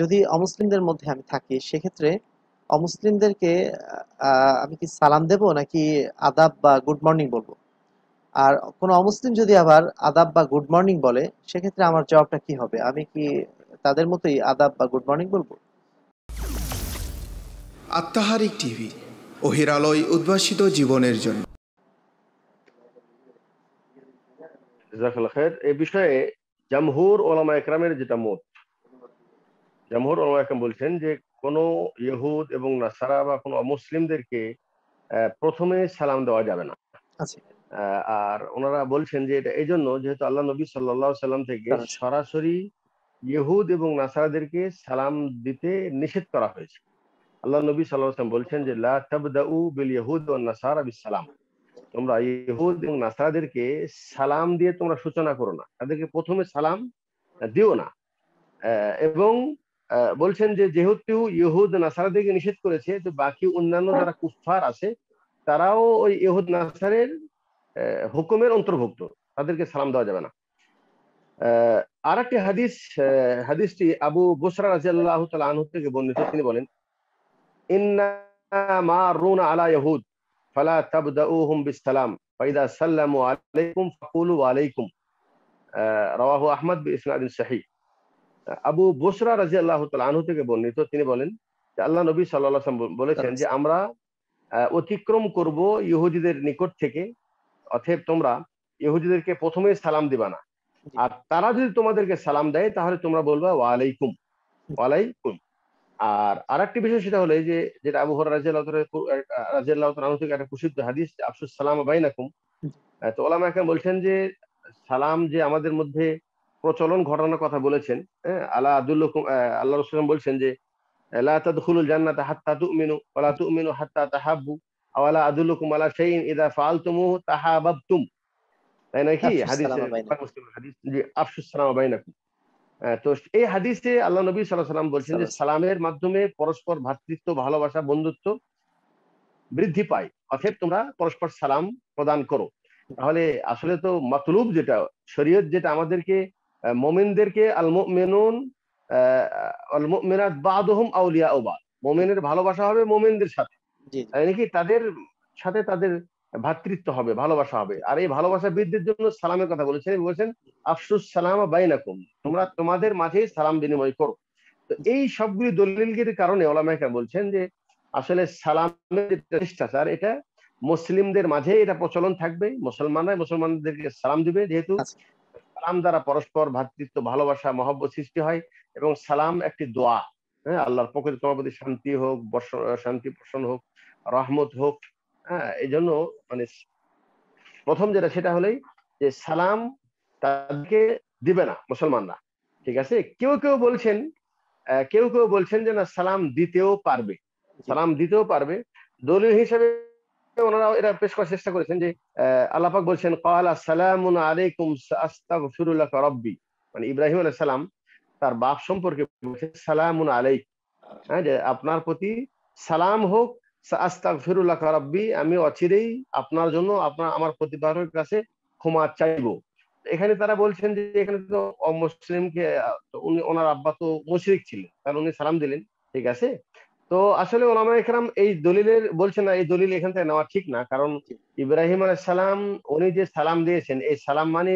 যদি অমুসলিমদের মধ্যে আমি থাকি সেক্ষেত্রে অমুসলিমদেরকে আমি কি সালাম দেব নাকি আদাব বা গুড মর্নিং বলবো আর কোনো অমুসলিম যদি আবার আদাব বা গুড মর্নিং বলে সেক্ষেত্রে আমার জবাবটা কি হবে আমি কি তাদের মতোই আদাব বা গুড মর্নিং বলবো আত্মাহারিক টিভি ওহিরালয় উদ্ভাসিত জীবনের জন্য এ বিষয়ে জামহুর ওলামা একরামের যেটা মত জামহুর আলাইকুম বলছেন যে কোনো ইহুদ এবং নাসারা বা কোনো অমুসলিমদেরকে প্রথমে সালাম দেওয়া যাবে না আচ্ছা। আর ওনারা বলছেন যে এটা এই জন্য যেহেতু আল্লাহ নবী সাল্লাহ সাল্লাম থেকে আচ্ছা। সরাসরি ইহুদ এবং নাসারাদেরকে সালাম দিতে নিষেধ করা হয়েছে আল্লাহ নবী সাল্লাম বলছেন যে লা তাবদাউ বিল ইহুদ ও নাসারা বিসালাম তোমরা ইহুদ এবং নাসারাদেরকে সালাম দিয়ে তোমরা সূচনা করো না তাদেরকে প্রথমে সালাম দিও না এবং বলছেন যে যেহেতু ইহুদ নাসারাদেরকে নিষেধ করেছে তো বাকি অন্যান্য যারা কুফফার আছে তারাও ওই ইহুদ নাসারের হুকুমের অন্তর্ভুক্ত তাদেরকে সালাম দেওয়া যাবে না আর একটি হাদিস হাদিসটি আবু বসরা রাজি আল্লাহ আনহু থেকে বর্ণিত তিনি বলেন ইন্না মা রুন আলা ইহুদ ফালা তাবদাউহুম বিসালাম ফাইদা সাল্লামু আলাইকুম ফাকুলু আলাইকুম আহমদ বি ইসনাদিন আবু বসরা রাজি আল্লাহ আনহু থেকে বর্ণিত তিনি বলেন যে আল্লাহ নবী সাল্লাহ বলেছেন যে আচ্ছা। আমরা অতিক্রম করব ইহুদিদের নিকট থেকে অথব তোমরা ইহুদিদেরকে প্রথমে সালাম দিবা না আর তারা যদি তোমাদেরকে সালাম দেয় তাহলে তোমরা বলবা ওয়ালাইকুম ওয়ালাইকুম আর আর একটি বিষয় সেটা হলো যে যেটা আবু হর রাজি আল্লাহ আনহু থেকে একটা প্রসিদ্ধ হাদিস আফসুস সালাম বাইনাকুম তো ওলামা এখন বলছেন যে সালাম যে আমাদের মধ্যে প্রচলন ঘটানোর কথা বলেছেন হ্যাঁ? আল্লাহ আব্দুল আল্লাহ রসুলাম বলছেন যে হাত্তা হাত্তা ইদা তাই নাকি হাদিস হ্যাঁ, তো এই হাদিসে আল্লাহ নবী সাল্লাহ সাল্লাম বলছেন যে সালামের মাধ্যমে পরস্পর ভ্রাতৃত্ব ভালোবাসা বন্ধুত্ব বৃদ্ধি পায় অর্থাৎ তোমরা পরস্পর সালাম প্রদান করো তাহলে আসলে তো মাতলুব যেটা শরীয়ত যেটা আমাদেরকে মোমিনদেরকে আউলিয়া ওবা মোমেনের ভালোবাসা হবে মোমেনদের সাথে নাকি মানে তাদের সাথে তাদের ভাতৃত্ব হবে ভালোবাসা হবে আর এই ভালোবাসা বৃদ্ধির জন্য সালামের কথা বলেছেন বলেছেন আফসুস সালাম বাইনাকুম তোমরা তোমাদের মাঝেই সালাম বিনিময় করো তো এই সবগুলি দলিলগির কারণে ওলামাইকা বলছেন যে আসলে সালামের চেষ্টা স্যার এটা মুসলিমদের মাঝে এটা প্রচলন থাকবে মুসলমানরা মুসলমানদেরকে সালাম দিবে যেহেতু আচ্ছা। সালাম দ্বারা পরস্পর ভ্রাতৃত্ব ভালোবাসা মহব্বত সৃষ্টি হয় এবং সালাম একটি দোয়া হ্যাঁ আল্লাহর পক্ষে তোমার প্রতি শান্তি হোক শান্তি পোষণ হোক রহমত হোক হ্যাঁ এই জন্য মানে প্রথম যেটা সেটা হলেই যে সালাম তাদেরকে দিবে না মুসলমানরা ঠিক আছে কেউ কেউ বলছেন কেউ কেউ বলছেন যে না সালাম দিতেও পারবে সালাম দিতেও পারবে দলীয় হিসাবে ওনারা এটা পেশ করার চেষ্টা করেছেন যে আল্লাপাক বলছেন কাল আসসালাম আলাইকুম আস্তাগফিরুল্লাহ রব্বি মানে ইব্রাহিম আলাইহিস সালাম তার বাপ সম্পর্কে বলছেন সালাম আলাইক হ্যাঁ যে আপনার প্রতি সালাম হোক আস্তাগফিরুল্লাহ রব্বি আমি অচিরেই আপনার জন্য আপনার আমার প্রতিপালকের কাছে ক্ষমা চাইব এখানে তারা বলছেন যে এখানে তো অমুসলিমকে উনি ওনার আব্বা তো মুশরিক ছিলেন কারণ উনি সালাম দিলেন ঠিক আছে তো আসলে ওলামা একরাম এই দলিলের বলছেন না এই দলিল এখান থেকে নেওয়া ঠিক না কারণ ইব্রাহিম সালাম উনি যে সালাম দিয়েছেন এই সালাম মানে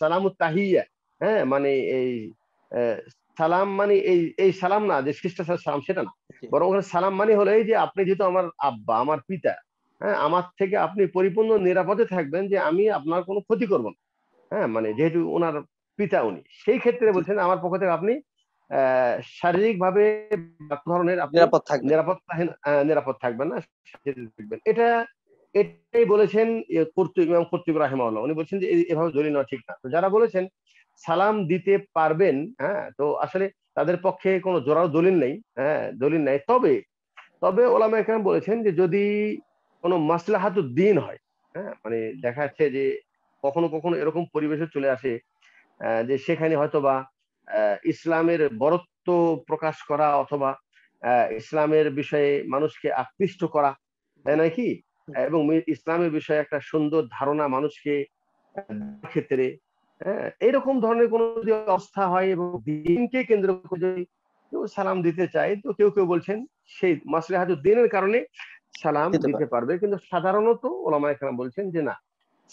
সালাম তাহিয়া হ্যাঁ মানে এই সালাম মানে এই এই সালাম না যে খ্রিস্ট সালাম সেটা না বরং ওখানে সালাম মানে হলো এই যে আপনি যেহেতু আমার আব্বা আমার পিতা হ্যাঁ আমার থেকে আপনি পরিপূর্ণ নিরাপদে থাকবেন যে আমি আপনার কোনো ক্ষতি করব না হ্যাঁ মানে যেহেতু ওনার পিতা উনি সেই ক্ষেত্রে বলছেন আমার পক্ষ থেকে আপনি শারীরিকভাবে ধরনের নিরাপদ থাকবেন নিরাপদ নিরাপদ থাকবেন না থাকবেন এটা এটাই বলেছেন এবং কর্তৃক রাহেমাউল্লাহ উনি বলছেন যে এভাবে জড়িয়ে না ঠিক না তো যারা বলেছেন সালাম দিতে পারবেন হ্যাঁ তো আসলে তাদের পক্ষে কোনো জোরাও দলিল নেই হ্যাঁ দলিল নেই তবে তবে ওলামা একরাম বলেছেন যে যদি কোনো মাসলাহাতুর দিন হয় হ্যাঁ মানে দেখা যাচ্ছে যে কখনো কখনো এরকম পরিবেশে চলে আসে যে সেখানে হয়তো বা ইসলামের বরত্ব প্রকাশ করা অথবা ইসলামের বিষয়ে মানুষকে আকৃষ্ট করা তাই নাকি এবং ইসলামের বিষয়ে একটা সুন্দর ধারণা মানুষকে ক্ষেত্রে হ্যাঁ, এরকম ধরনের কোন অবস্থা হয় এবং দিনকে কেন্দ্র করে কেউ সালাম দিতে চায় তো কেউ কেউ বলছেন সেই মাসলে দিনের কারণে সালাম দিতে পারবে কিন্তু সাধারণত ওলামা এখানে বলছেন যে না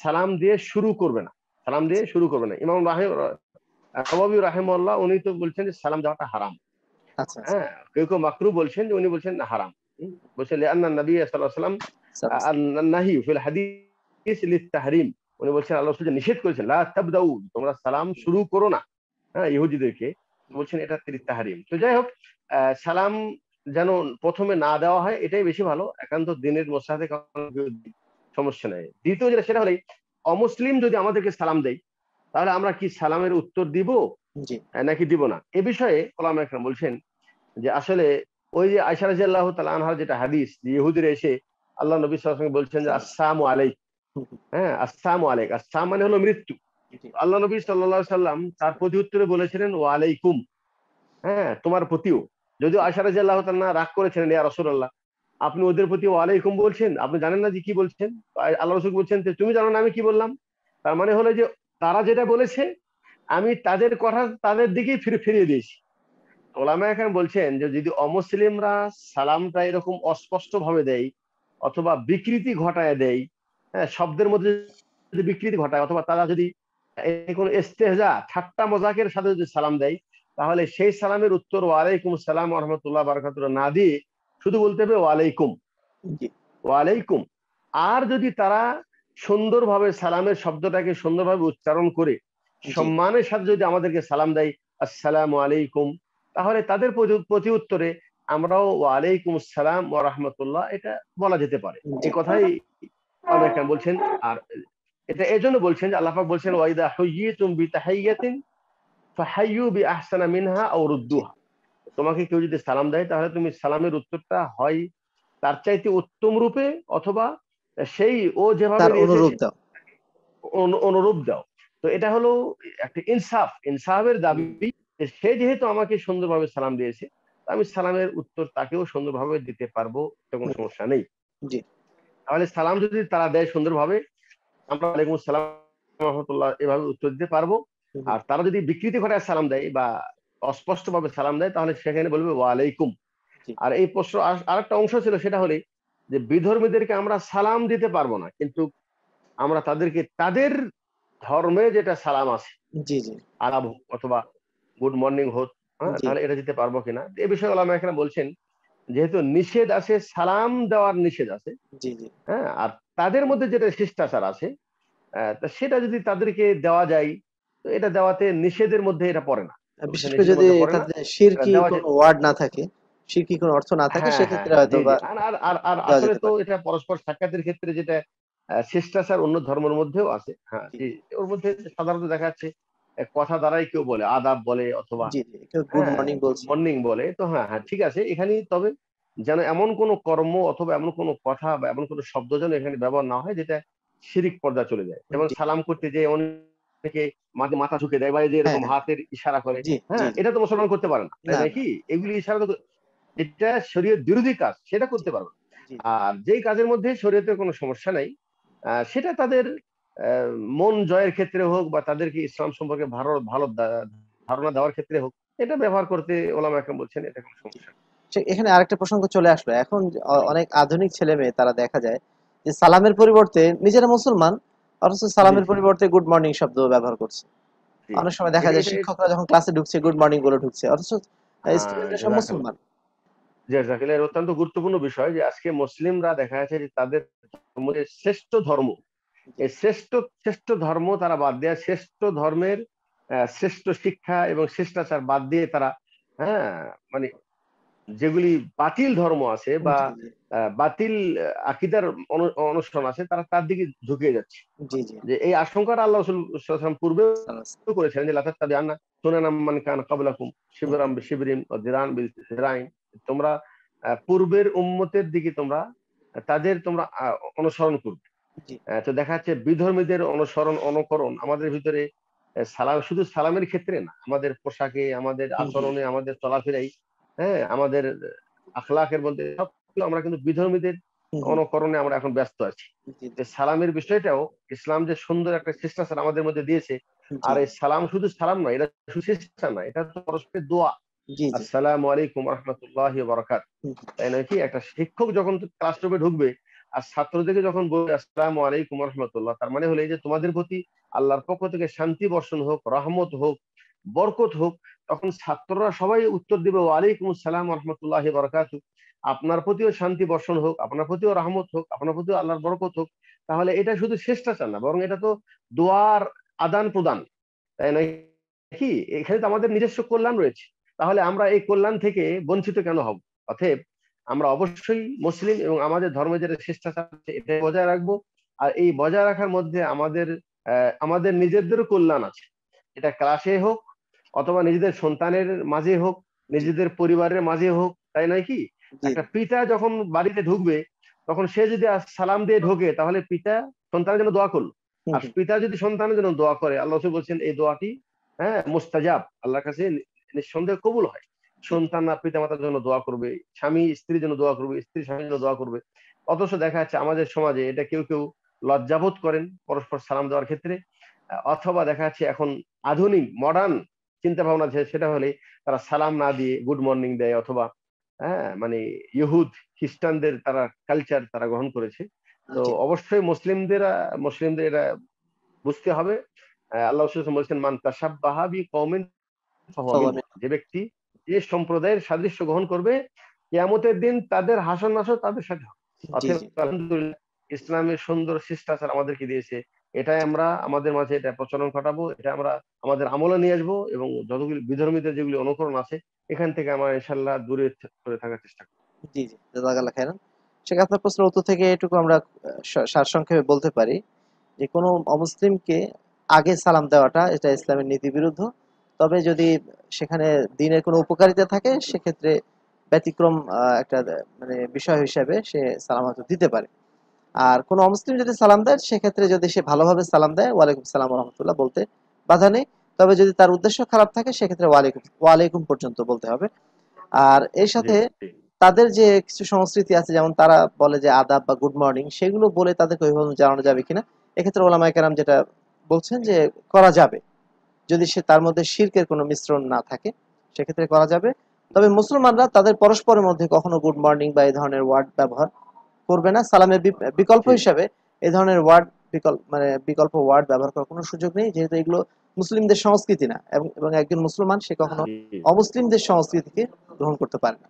সালাম দিয়ে শুরু করবে না সালাম দিয়ে শুরু করবে না ইমাম রাহে আবাবি রাহেমল্লাহ উনি তো বলছেন যে সালাম দেওয়াটা হারাম আচ্ছা, আচ্ছা। হ্যাঁ, কেউ কেউ মাকরু বলছেন যে উনি বলছেন হারাম বলছেন আন্না নবী সাল্লাম নাহি ফিল হাদিস তাহরিম উনি বলছেন আল্লাহ নিষেধ করেছেন লা তোমরা সালাম শুরু করো না হ্যাঁ ইহুদিদেরকে বলছেন এটা তিনি তাহারিম তো যাই হোক সালাম যেন প্রথমে না দেওয়া হয় এটাই বেশি ভালো একান্ত দিনের মোসাদে সমস্যা নেই দ্বিতীয় যেটা সেটা হলে অমুসলিম যদি আমাদেরকে সালাম দেয় তাহলে আমরা কি সালামের উত্তর দিব হ্যাঁ, নাকি দিব না এ বিষয়ে কলাম একরাম বলছেন যে আসলে ওই যে আয়সা রাজি আল্লাহ আনহার যেটা হাদিস ইহুদির এসে আল্লাহ নবী সঙ্গে বলছেন যে আসসাম হ্যাঁ, আলাইক হ্যাঁ আসসাম আলাইক আসসাম মানে হলো মৃত্যু আল্লাহ নবী সাল্লা সাল্লাম তার প্রতি উত্তরে বলেছিলেন ও আলাইকুম হ্যাঁ তোমার প্রতিও যদিও আয়সা রাজি আল্লাহ তালা রাগ করেছিলেন ইয়া রসুল্লাহ আপনি ওদের প্রতি ও আলাইকুম বলছেন আপনি জানেন না যে কি বলছেন আল্লাহ রসুল বলছেন তুমি জানো না আমি কি বললাম তার মানে হলো যে তারা যেটা বলেছে আমি তাদের কথা তাদের দিকেই ফিরে ফিরিয়ে দিয়েছি ওলামা এখন বলছেন যে যদি অমুসলিমরা সালামটা এরকম অস্পষ্ট ভাবে দেয় অথবা বিকৃতি ঘটায় দেয় হ্যাঁ শব্দের মধ্যে যদি বিকৃতি ঘটায় অথবা তারা যদি কোনো এস্তেহজা ঠাট্টা মজাকের সাথে যদি সালাম দেয় তাহলে সেই সালামের উত্তর ওয়ালাইকুম সালাম রহমতুল্লাহ বারকাতুল্লাহ না দিয়ে শুধু বলতে হবে ওয়ালাইকুম ওয়ালাইকুম আর যদি তারা সুন্দরভাবে সালামের শব্দটাকে সুন্দরভাবে উচ্চারণ করে সম্মানের সাথে যদি আমাদেরকে সালাম দেয় আসসালাম আলাইকুম তাহলে তাদের প্রতি উত্তরে আমরাও ওয়ালাইকুম আসসালাম ও রহমতুল্লাহ এটা বলা যেতে পারে এই কথাই বলছেন আর এটা জন্য বলছেন আল্লাহাক বলছেন ওয়াইদা হুইয়িতুম বিতাহাইয়াতিন ফাহাইয়ু বি আহসানা মিনহা ও রুদ্দুহা তোমাকে কেউ যদি সালাম দেয় তাহলে তুমি সালামের উত্তরটা হয় তার চাইতে উত্তম রূপে অথবা সেই ও যেভাবে অনুরূপ দাও অনুরূপ দাও তো এটা হলো একটা ইনসাফ ইনসাফের দাবি সে যেহেতু আমাকে সুন্দরভাবে সালাম দিয়েছে আমি সালামের উত্তর তাকেও সুন্দরভাবে দিতে পারবো কোনো সমস্যা নেই তাহলে সালাম যদি তারা দেয় সুন্দরভাবে আমরা আলাইকুম সালাম রহমতুল্লাহ এভাবে উত্তর দিতে পারবো আর তারা যদি বিকৃতি ঘটায় সালাম দেয় বা অস্পষ্ট ভাবে সালাম দেয় তাহলে সেখানে বলবে ওয়ালাইকুম আর এই প্রশ্ন আর একটা অংশ ছিল সেটা হলে যে বিধর্মীদেরকে আমরা সালাম দিতে পারবো না কিন্তু আমরা তাদেরকে তাদের ধর্মে যেটা সালাম আছে আলাপ অথবা গুড মর্নিং হোক হ্যাঁ তাহলে এটা দিতে পারবো কিনা এ বিষয়ে আলাম এখানে বলছেন যেহেতু নিষেধ আছে সালাম দেওয়ার নিষেধ আছে হ্যাঁ আর তাদের মধ্যে যেটা শিষ্টাচার আছে সেটা যদি তাদেরকে দেওয়া যায় তো এটা দেওয়াতে নিষেধের মধ্যে এটা পড়ে না বিশেষ করে যদি ওয়ার্ড না থাকে শিরকি কোনো অর্থ না থাকে হ্যাঁ, সেক্ষেত্রে হ্যাঁ, হয়তো বা হ্যাঁ, আর আর আসলে তো এটা পরস্পর সাক্ষাতের ক্ষেত্রে যেটা শিষ্টাচার অন্য ধর্মের মধ্যেও আছে হ্যাঁ ওর মধ্যে সাধারণত দেখা যাচ্ছে কথা দ্বারাই কেউ বলে আদাব বলে অথবা গুড মর্নিং বলছে মর্নিং বলে তো হ্যাঁ হ্যাঁ ঠিক আছে এখানে তবে যেন এমন কোনো কর্ম অথবা এমন কোনো কথা বা এমন কোনো শব্দ যেন এখানে ব্যবহার না হয় যেটা শিরিক পর্দা চলে যায় যেমন সালাম করতে যে থেকে মাঝে মাথা ঝুঁকে দেয় বা যে এরকম হাতের ইশারা করে হ্যাঁ এটা তো মুসলমান করতে পারে না নাকি এগুলি ইশারা তো এটা শরীয়ত বিরোধী কাজ সেটা করতে পারবে আর যে কাজের মধ্যে শরীয়তের কোনো সমস্যা নাই সেটা তাদের মন জয়ের ক্ষেত্রে হোক বা তাদেরকে ইসলাম সম্পর্কে ভালো ভালো ধারণা দেওয়ার ক্ষেত্রে হোক এটা ব্যবহার করতে ওলাম একরাম বলছেন এটা কোনো সমস্যা এখানে আরেকটা প্রসঙ্গ চলে আসলো এখন অনেক আধুনিক ছেলে মেয়ে তারা দেখা যায় যে সালামের পরিবর্তে নিজেরা মুসলমান অথচ সালামের পরিবর্তে গুড মর্নিং শব্দ ব্যবহার করছে অনেক সময় দেখা যায় শিক্ষকরা যখন ক্লাসে ঢুকছে গুড মর্নিং বলে ঢুকছে অথচ স্টুডেন্টরা হ্যাঁ, সব মুসলমান জাজাকিল্লা এর অত্যন্ত গুরুত্বপূর্ণ বিষয় যে আজকে মুসলিমরা দেখা যাচ্ছে যে তাদের শ্রেষ্ঠ ধর্ম এই শ্রেষ্ঠ শ্রেষ্ঠ ধর্ম তারা বাদ দেয়া শ্রেষ্ঠ ধর্মের শ্রেষ্ঠ শিক্ষা এবং শ্রেষ্ঠাচার বাদ দিয়ে তারা হ্যাঁ মানে যেগুলি বাতিল ধর্ম আছে বা বাতিল আকিদার অনুষ্ঠান আছে তারা তার দিকে ঝুঁকিয়ে যাচ্ছে যে এই আশঙ্কাটা আল্লাহ পূর্বে করেছিলেন যে লাতার তাদের আন্না সোনানাম মানে কান কাবলাকুম শিবরাম শিবরিম দিরান বিল দিরাইন তোমরা পূর্বের উম্মতের দিকে তোমরা তাদের তোমরা অনুসরণ করবে তো দেখা যাচ্ছে বিধর্মীদের অনুসরণ অনুকরণ আমাদের ভিতরে সালাম শুধু সালামের ক্ষেত্রে না আমাদের পোশাকে আমাদের আচরণে আমাদের চলাফেরাই হ্যাঁ আমাদের আখলাখের মধ্যে সব আমরা কিন্তু বিধর্মীদের অনুকরণে আমরা এখন ব্যস্ত আছি সালামের বিষয়টাও ইসলাম যে সুন্দর একটা শিষ্টাচার আমাদের মধ্যে দিয়েছে আর এই সালাম শুধু সালাম নয় এটা শুধু শিষ্টাচার নয় এটা পরস্পরের দোয়া আসসালামু আলাইকুম রহমতুল্লাহ বরকাত তাই নাকি একটা শিক্ষক যখন ক্লাসরুমে ঢুকবে আর ছাত্রদেরকে যখন বলবে আসসালামু আলাইকুম রহমতুল্লাহ তার মানে হলো এই যে তোমাদের প্রতি আল্লাহর পক্ষ থেকে শান্তি বর্ষণ হোক রহমত হোক বরকত হোক তখন ছাত্ররা সবাই উত্তর দিবে ওয়ালাইকুম আসসালাম রহমতুল্লাহ বরকাত আপনার প্রতিও শান্তি বর্ষণ হোক আপনার প্রতিও রহমত হোক আপনার প্রতিও আল্লাহর বরকত হোক তাহলে এটা শুধু শেষটা চান না বরং এটা তো দোয়ার আদান প্রদান তাই নাকি এখানে তো আমাদের নিজস্ব কল্যাণ রয়েছে তাহলে আমরা এই কল্যাণ থেকে বঞ্চিত কেন হব অতএব আমরা অবশ্যই মুসলিম এবং আমাদের ধর্মে যেটা শ্রেষ্ঠাচার এটা বজায় রাখবো আর এই বজায় রাখার মধ্যে আমাদের আমাদের নিজেদেরও কল্যাণ আছে এটা ক্লাসে হোক অথবা নিজেদের সন্তানের মাঝে হোক নিজেদের পরিবারের মাঝে হোক তাই নয় কি একটা পিতা যখন বাড়িতে ঢুকবে তখন সে যদি সালাম দিয়ে ঢোকে তাহলে পিতা সন্তানের জন্য দোয়া করলো আর পিতা যদি সন্তানের জন্য দোয়া করে আল্লাহ বলছেন এই দোয়াটি হ্যাঁ মোস্তাজাব আল্লাহর কাছে নিঃসন্দেহে কবুল হয় সন্তান পিতা পিতামাতার জন্য দোয়া করবে স্বামী স্ত্রীর জন্য দোয়া করবে স্ত্রী স্বামীর জন্য দোয়া করবে অথচ দেখা যাচ্ছে আমাদের সমাজে এটা কেউ কেউ লজ্জাবোধ করেন পরস্পর সালাম দেওয়ার ক্ষেত্রে অথবা দেখা যাচ্ছে এখন আধুনিক মডার্ন চিন্তা ভাবনা যে সেটা হলে তারা সালাম না দিয়ে গুড মর্নিং দেয় অথবা হ্যাঁ মানে ইহুদ খ্রিস্টানদের তারা কালচার তারা গ্রহণ করেছে তো অবশ্যই মুসলিমদের মুসলিমদের এটা বুঝতে হবে আল্লাহ বলছেন মান তাসাব বাহাবি কমেন্ট যে ব্যক্তি যে সম্প্রদায়ের সাদৃশ্য গ্রহণ করবে কেয়ামতের দিন তাদের হাসন নাসও তাদের সাথে ইসলামের সুন্দর শিষ্টাচার আমাদেরকে দিয়েছে এটাই আমরা আমাদের মাঝে এটা প্রচলন ঘটাবো এটা আমরা আমাদের আমলে নিয়ে আসবো এবং যতগুলি বিধর্মীদের যেগুলি অনুকরণ আছে এখান থেকে আমরা ইনশাল্লাহ দূরে করে থাকার চেষ্টা করবো জি জি জাজাকাল্লাহ খাইরান শেখ আপনার প্রশ্নের উত্তর থেকে এটুকু আমরা সারসংক্ষেপে বলতে পারি যে কোনো অমুসলিমকে আগে সালাম দেওয়াটা এটা ইসলামের নীতি বিরুদ্ধ তবে যদি সেখানে দিনের কোনো উপকারিতা থাকে সেক্ষেত্রে ব্যতিক্রম একটা মানে বিষয় হিসাবে সে সালাম দিতে পারে আর কোনো অমুসলিম যদি সালাম দেয় সেক্ষেত্রে যদি সে ভালোভাবে সালাম দেয় ওয়ালাইকুম সালাম রহমতুল্লাহ বলতে বাধা নেই তবে যদি তার উদ্দেশ্য খারাপ থাকে সেক্ষেত্রে ওয়ালাইকুম ওয়ালাইকুম পর্যন্ত বলতে হবে আর এর সাথে তাদের যে কিছু সংস্কৃতি আছে যেমন তারা বলে যে আদাব বা গুড মর্নিং সেগুলো বলে তাদেরকে অভিভাবন জানানো যাবে কিনা এক্ষেত্রে ওলামাইকার যেটা বলছেন যে করা যাবে যদি সে তার মধ্যে শির্কের কোনো মিশ্রণ না থাকে সেক্ষেত্রে করা যাবে তবে মুসলমানরা তাদের পরস্পরের মধ্যে কখনো গুড মর্নিং বা এই ধরনের ওয়ার্ড ব্যবহার করবে না সালামের বিকল্প হিসাবে এই ধরনের ওয়ার্ড বিকল্প মানে বিকল্প ওয়ার্ড ব্যবহার করার কোনো সুযোগ নেই যেহেতু এগুলো মুসলিমদের সংস্কৃতি না এবং একজন মুসলমান সে কখনো অমুসলিমদের সংস্কৃতিকে গ্রহণ করতে পারে না